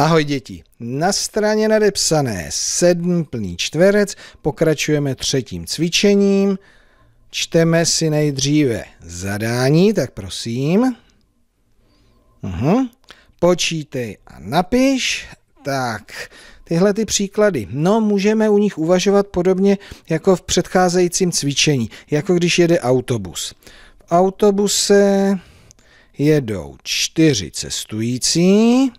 Ahoj děti. Na straně nadepsané sedm plný čtverec pokračujeme třetím cvičením. Čteme si nejdříve zadání, tak prosím. Uhum. Počítej a napiš. Tak, tyhle ty příklady. No, můžeme u nich uvažovat podobně jako v předcházejícím cvičení, jako když jede autobus. V autobuse jedou čtyři cestující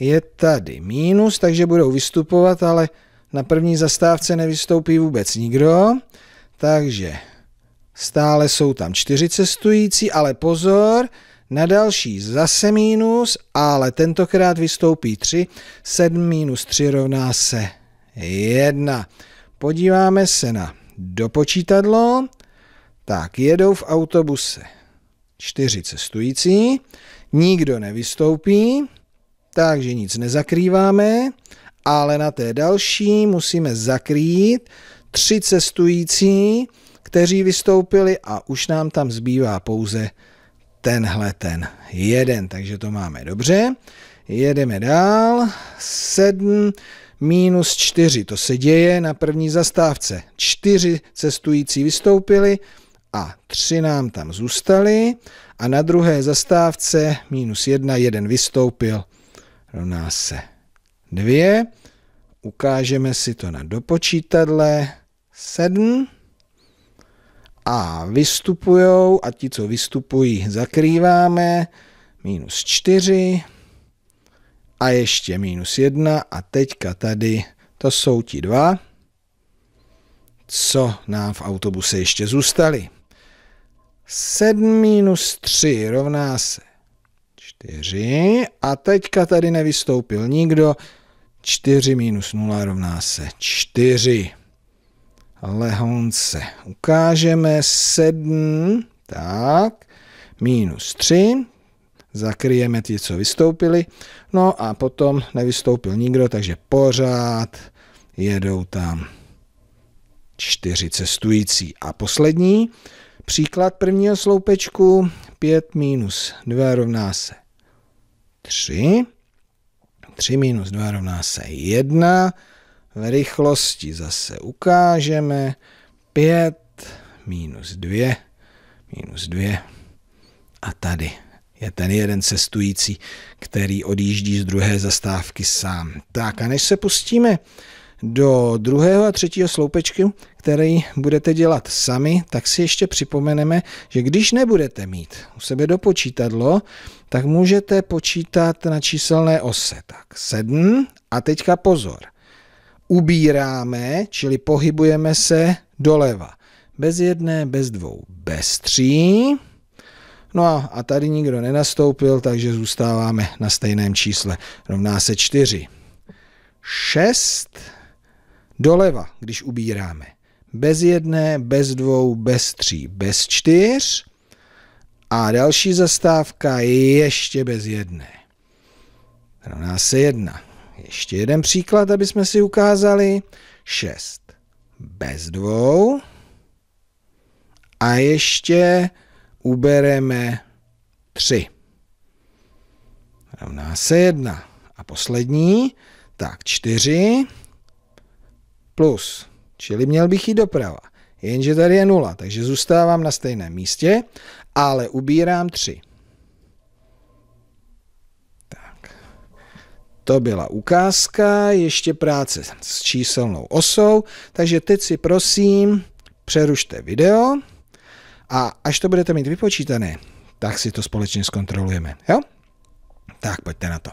je tady mínus, takže budou vystupovat, ale na první zastávce nevystoupí vůbec nikdo. Takže stále jsou tam čtyři cestující, ale pozor, na další zase mínus, ale tentokrát vystoupí tři, 7 mínus 3 rovná se 1. Podíváme se na dopočítadlo. Tak, jedou v autobuse čtyři cestující, nikdo nevystoupí, takže nic nezakrýváme, ale na té další musíme zakrýt tři cestující, kteří vystoupili a už nám tam zbývá pouze tenhle ten jeden, takže to máme dobře. Jedeme dál, 7 minus 4, to se děje na první zastávce. Čtyři cestující vystoupili a tři nám tam zůstali a na druhé zastávce minus 1, jeden vystoupil rovná se 2. Ukážeme si to na dopočítadle 7 a vystupují a ti, co vystupují, zakrýváme minus 4 a ještě minus 1 a teďka tady to jsou ti dva, co nám v autobuse ještě zůstali. 7 minus 3 rovná se 4 a teďka tady nevystoupil nikdo. 4 minus 0 rovná se 4. Lehonce ukážeme 7, tak, minus 3, zakryjeme ty, co vystoupili, no a potom nevystoupil nikdo, takže pořád jedou tam čtyři cestující. A poslední, příklad prvního sloupečku, 5 minus 2 rovná se 3. 3 minus 2 rovná se 1. V rychlosti zase ukážeme 5 minus 2 minus 2. A tady je ten jeden cestující, který odjíždí z druhé zastávky sám. Tak a než se pustíme do druhého a třetího sloupečku, který budete dělat sami, tak si ještě připomeneme, že když nebudete mít u sebe do počítadlo, tak můžete počítat na číselné ose. Tak sedm a teďka pozor. Ubíráme, čili pohybujeme se doleva. Bez jedné, bez dvou, bez tří. No a, a tady nikdo nenastoupil, takže zůstáváme na stejném čísle. Rovná se čtyři, šest. Doleva, když ubíráme. Bez jedné, bez dvou, bez tří, bez čtyř. A další zastávka ještě bez jedné. Rovná se jedna. Ještě jeden příklad, aby jsme si ukázali. šest, bez dvou. A ještě ubereme tři. Rovná se jedna. A poslední, tak čtyři plus, čili měl bych jít doprava. Jenže tady je nula, takže zůstávám na stejném místě, ale ubírám 3. Tak. To byla ukázka, ještě práce s číselnou osou, takže teď si prosím přerušte video a až to budete mít vypočítané, tak si to společně zkontrolujeme. Jo? Tak pojďte na to.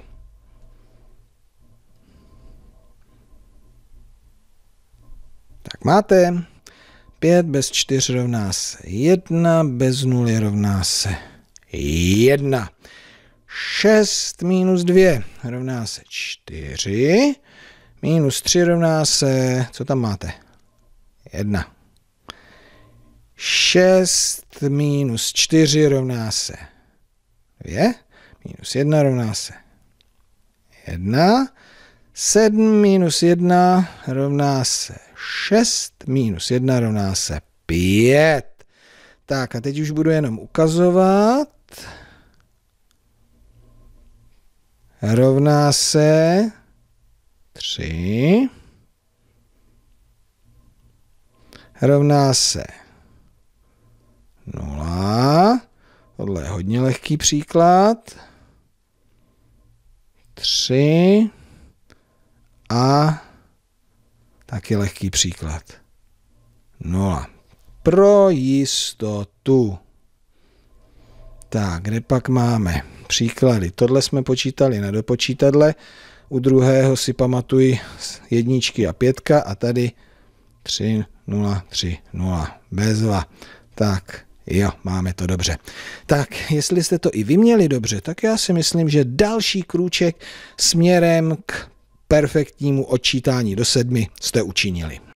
Tak máte 5 bez 4 rovná se 1, bez 0 rovná se 1. 6 minus 2 rovná se 4, minus 3 rovná se, co tam máte? 1. 6 minus 4 rovná se 2, minus 1 rovná se 1, 7 minus 1 rovná se 6 minus 1 rovná se 5. Tak a teď už budu jenom ukazovat. Rovná se 3. Rovná se 0. Tohle je hodně lehký příklad. 3 a 0. Taky lehký příklad. Nula. Pro jistotu. Tak, kde pak máme příklady? Tohle jsme počítali na dopočítadle, u druhého si pamatuji jedničky a pětka a tady 3, 0, 3, 0, bezva. Tak, jo, máme to dobře. Tak, jestli jste to i vyměli dobře, tak já si myslím, že další krůček směrem k perfektnímu odčítání do sedmi jste učinili.